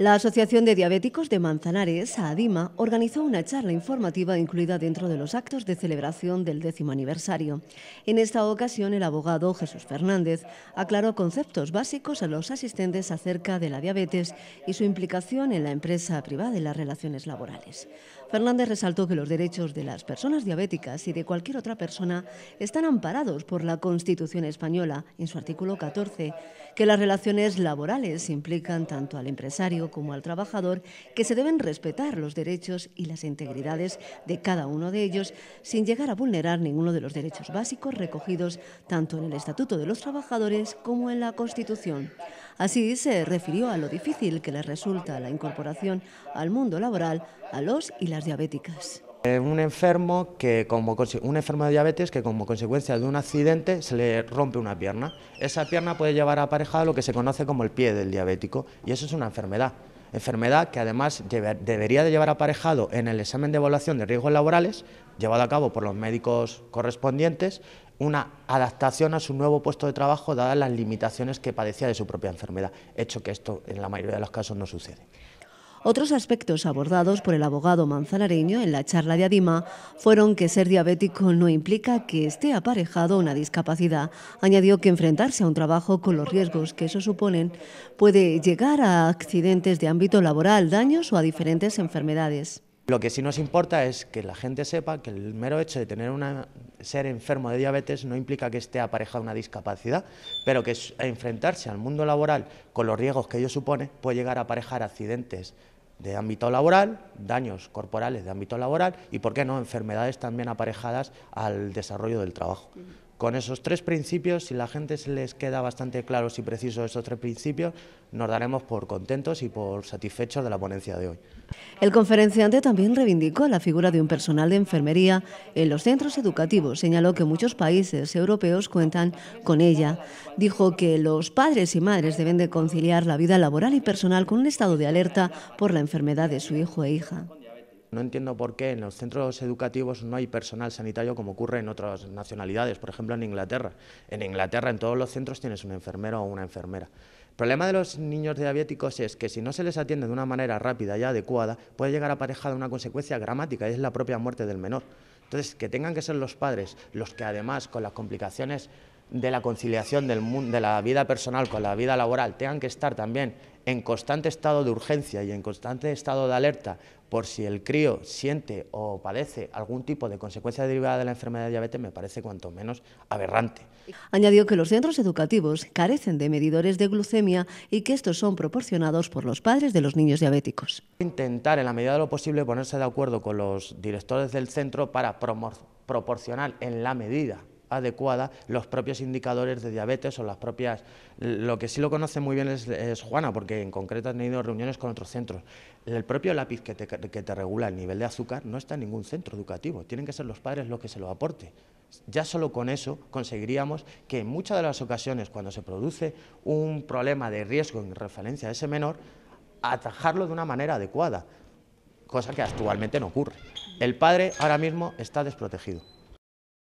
La Asociación de Diabéticos de Manzanares, ADIMA, organizó una charla informativa incluida dentro de los actos de celebración del décimo aniversario. En esta ocasión, el abogado Jesús Fernández aclaró conceptos básicos a los asistentes acerca de la diabetes y su implicación en la empresa privada y las relaciones laborales. Fernández resaltó que los derechos de las personas diabéticas y de cualquier otra persona están amparados por la Constitución española en su artículo 14, que las relaciones laborales implican tanto al empresario como al trabajador, que se deben respetar los derechos y las integridades de cada uno de ellos sin llegar a vulnerar ninguno de los derechos básicos recogidos tanto en el Estatuto de los Trabajadores como en la Constitución. Así se refirió a lo difícil que le resulta la incorporación al mundo laboral a los y las diabéticas. Eh, un enfermo, un enfermo de diabetes que como consecuencia de un accidente se le rompe una pierna. Esa pierna puede llevar aparejado lo que se conoce como el pie del diabético y eso es una enfermedad enfermedad que además debería de llevar aparejado en el examen de evaluación de riesgos laborales, llevado a cabo por los médicos correspondientes, una adaptación a su nuevo puesto de trabajo dadas las limitaciones que padecía de su propia enfermedad, hecho que esto en la mayoría de los casos no sucede. Otros aspectos abordados por el abogado manzanareño en la charla de Adima fueron que ser diabético no implica que esté aparejado una discapacidad. Añadió que enfrentarse a un trabajo con los riesgos que eso suponen puede llegar a accidentes de ámbito laboral, daños o a diferentes enfermedades. Lo que sí nos importa es que la gente sepa que el mero hecho de tener una ser enfermo de diabetes no implica que esté aparejada una discapacidad, pero que enfrentarse al mundo laboral con los riesgos que ello supone puede llegar a aparejar accidentes de ámbito laboral, daños corporales de ámbito laboral y, por qué no, enfermedades también aparejadas al desarrollo del trabajo. Con esos tres principios, si la gente se les queda bastante claros y precisos esos tres principios, nos daremos por contentos y por satisfechos de la ponencia de hoy. El conferenciante también reivindicó la figura de un personal de enfermería en los centros educativos. Señaló que muchos países europeos cuentan con ella. Dijo que los padres y madres deben de conciliar la vida laboral y personal con un estado de alerta por la enfermedad de su hijo e hija. No entiendo por qué en los centros educativos no hay personal sanitario como ocurre en otras nacionalidades, por ejemplo en Inglaterra. En Inglaterra en todos los centros tienes un enfermero o una enfermera. El problema de los niños diabéticos es que si no se les atiende de una manera rápida y adecuada, puede llegar aparejada una consecuencia gramática y es la propia muerte del menor. Entonces, que tengan que ser los padres los que además con las complicaciones de la conciliación del mundo, de la vida personal con la vida laboral tengan que estar también en constante estado de urgencia y en constante estado de alerta por si el crío siente o padece algún tipo de consecuencia derivada de la enfermedad de diabetes me parece cuanto menos aberrante. Añadió que los centros educativos carecen de medidores de glucemia y que estos son proporcionados por los padres de los niños diabéticos. Intentar en la medida de lo posible ponerse de acuerdo con los directores del centro para proporcionar en la medida adecuada los propios indicadores de diabetes o las propias... Lo que sí lo conoce muy bien es, Juana, porque en concreto ha tenido reuniones con otros centros. El propio lápiz que te, que te regula el nivel de azúcar no está en ningún centro educativo, tienen que ser los padres los que se lo aporte Ya solo con eso conseguiríamos que en muchas de las ocasiones cuando se produce un problema de riesgo en referencia a ese menor, atajarlo de una manera adecuada, cosa que actualmente no ocurre. El padre ahora mismo está desprotegido.